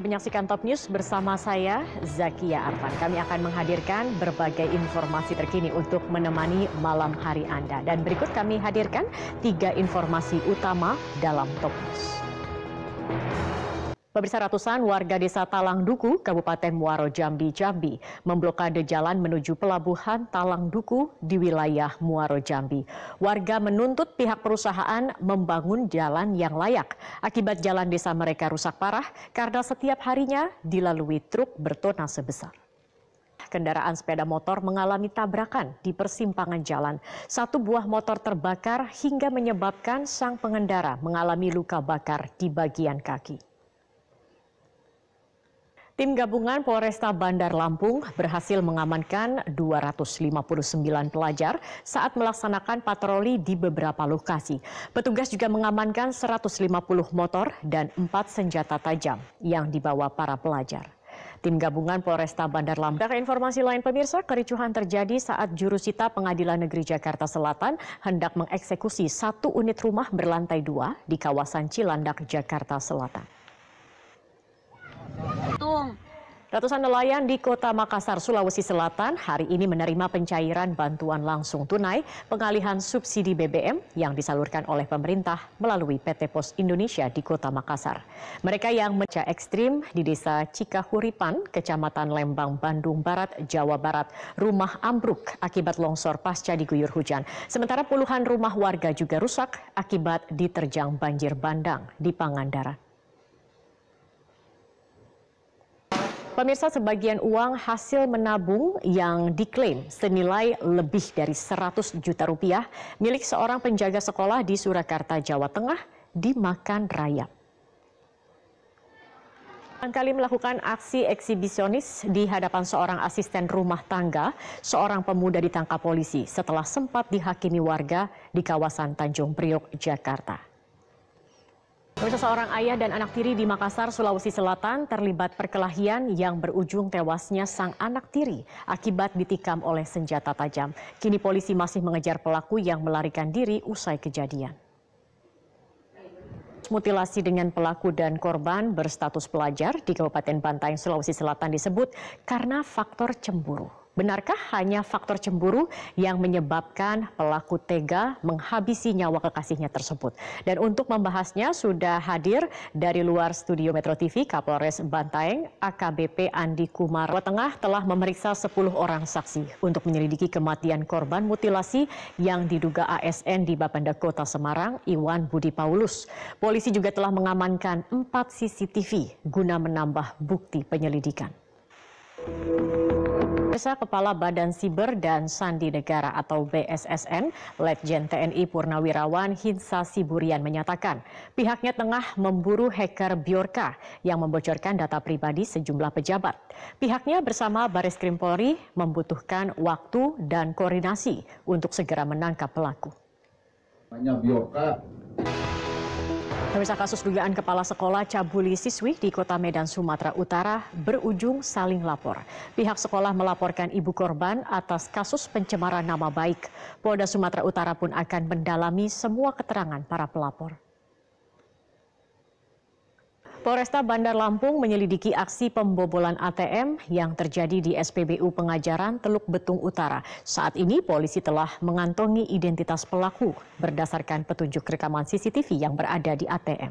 Menyaksikan Top News bersama saya, Zakia Arfan. Kami akan menghadirkan berbagai informasi terkini untuk menemani malam hari Anda. Dan berikut kami hadirkan tiga informasi utama dalam Top News. Pemirsa ratusan warga desa Talang Duku, Kabupaten Muaro Jambi, Jambi, memblokade jalan menuju pelabuhan Talang Duku di wilayah Muaro Jambi. Warga menuntut pihak perusahaan membangun jalan yang layak. Akibat jalan desa mereka rusak parah karena setiap harinya dilalui truk bertona sebesar. kendaraan sepeda motor mengalami tabrakan di persimpangan jalan. Satu buah motor terbakar hingga menyebabkan sang pengendara mengalami luka bakar di bagian kaki. Tim gabungan Polresta Bandar Lampung berhasil mengamankan 259 pelajar saat melaksanakan patroli di beberapa lokasi. Petugas juga mengamankan 150 motor dan 4 senjata tajam yang dibawa para pelajar. Tim gabungan Polresta Bandar Lampung. Dari informasi lain pemirsa, kericuhan terjadi saat jurusita Pengadilan Negeri Jakarta Selatan hendak mengeksekusi satu unit rumah berlantai dua di kawasan Cilandak, Jakarta Selatan. Ratusan nelayan di kota Makassar, Sulawesi Selatan hari ini menerima pencairan bantuan langsung tunai pengalihan subsidi BBM yang disalurkan oleh pemerintah melalui PT Pos Indonesia di kota Makassar. Mereka yang menca ekstrim di desa Cikahuripan, kecamatan Lembang, Bandung Barat, Jawa Barat, rumah ambruk akibat longsor pasca diguyur hujan. Sementara puluhan rumah warga juga rusak akibat diterjang banjir bandang di Pangandaran. Pemirsa sebagian uang hasil menabung yang diklaim senilai lebih dari 100 juta rupiah milik seorang penjaga sekolah di Surakarta, Jawa Tengah dimakan rayap. Kali melakukan aksi eksibisionis di hadapan seorang asisten rumah tangga, seorang pemuda ditangkap polisi setelah sempat dihakimi warga di kawasan Tanjung Priok, Jakarta. Pemirsa seorang ayah dan anak tiri di Makassar, Sulawesi Selatan terlibat perkelahian yang berujung tewasnya sang anak tiri akibat ditikam oleh senjata tajam. Kini polisi masih mengejar pelaku yang melarikan diri usai kejadian. Mutilasi dengan pelaku dan korban berstatus pelajar di Kabupaten Bantaeng, Sulawesi Selatan disebut karena faktor cemburu. Benarkah hanya faktor cemburu yang menyebabkan pelaku tega menghabisi nyawa kekasihnya tersebut? Dan untuk membahasnya sudah hadir dari luar studio Metro TV Kapolres Bantaeng AKBP Andi Kumar. Jawa Tengah telah memeriksa 10 orang saksi untuk menyelidiki kematian korban mutilasi yang diduga ASN di Bapenda Kota Semarang, Iwan Budi Paulus. Polisi juga telah mengamankan 4 CCTV guna menambah bukti penyelidikan. Pemirsa Kepala Badan Siber dan Sandi Negara atau BSSN, Letjen TNI Purnawirawan Hinsa Siburian menyatakan pihaknya tengah memburu hacker Bjorka yang membocorkan data pribadi sejumlah pejabat. Pihaknya bersama Baris Krim Polri membutuhkan waktu dan koordinasi untuk segera menangkap pelaku. Hanya Bjorka Pemirsa kasus dugaan kepala sekolah cabuli siswi di kota Medan, Sumatera Utara berujung saling lapor. Pihak sekolah melaporkan ibu korban atas kasus pencemaran nama baik. Polda Sumatera Utara pun akan mendalami semua keterangan para pelapor. Polresta Bandar Lampung menyelidiki aksi pembobolan ATM yang terjadi di SPBU Pengajaran Teluk Betung Utara. Saat ini polisi telah mengantongi identitas pelaku berdasarkan petunjuk rekaman CCTV yang berada di ATM.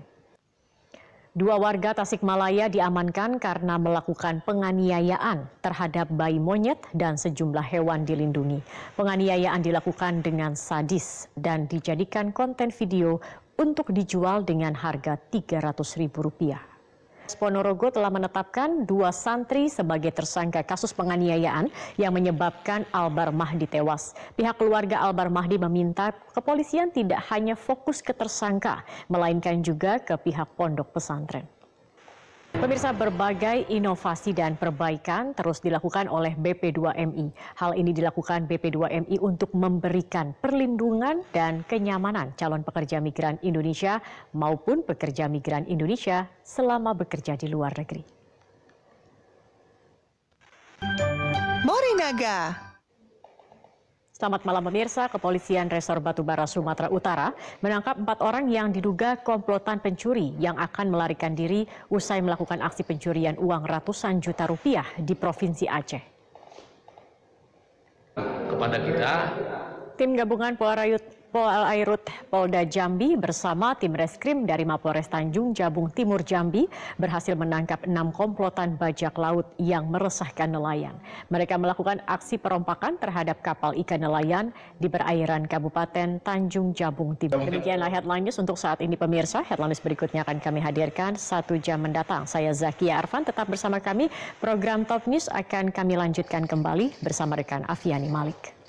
Dua warga Tasikmalaya diamankan karena melakukan penganiayaan terhadap bayi monyet dan sejumlah hewan dilindungi. Penganiayaan dilakukan dengan sadis dan dijadikan konten video untuk dijual dengan harga Rp300.000. Ponorogo telah menetapkan dua santri sebagai tersangka kasus penganiayaan yang menyebabkan Albar Mahdi tewas. Pihak keluarga Albar Mahdi meminta kepolisian tidak hanya fokus ke tersangka, melainkan juga ke pihak pondok pesantren. Pemirsa berbagai inovasi dan perbaikan terus dilakukan oleh BP2MI. Hal ini dilakukan BP2MI untuk memberikan perlindungan dan kenyamanan calon pekerja migran Indonesia maupun pekerja migran Indonesia selama bekerja di luar negeri. Morinaga Selamat malam pemirsa, kepolisian Resor Batubara Sumatera Utara menangkap empat orang yang diduga komplotan pencuri yang akan melarikan diri usai melakukan aksi pencurian uang ratusan juta rupiah di Provinsi Aceh. Kepada kita, Tim gabungan Polrayut Pol Airut Polda Jambi bersama tim reskrim dari Mapolres Tanjung Jabung Timur Jambi berhasil menangkap enam komplotan bajak laut yang meresahkan nelayan. Mereka melakukan aksi perompakan terhadap kapal ikan nelayan di perairan Kabupaten Tanjung Jabung Timur. Demikianlah headline news untuk saat ini pemirsa. Headline news berikutnya akan kami hadirkan satu jam mendatang. Saya Zakia Arfan, tetap bersama kami. Program Top News akan kami lanjutkan kembali bersama rekan Afiani Malik.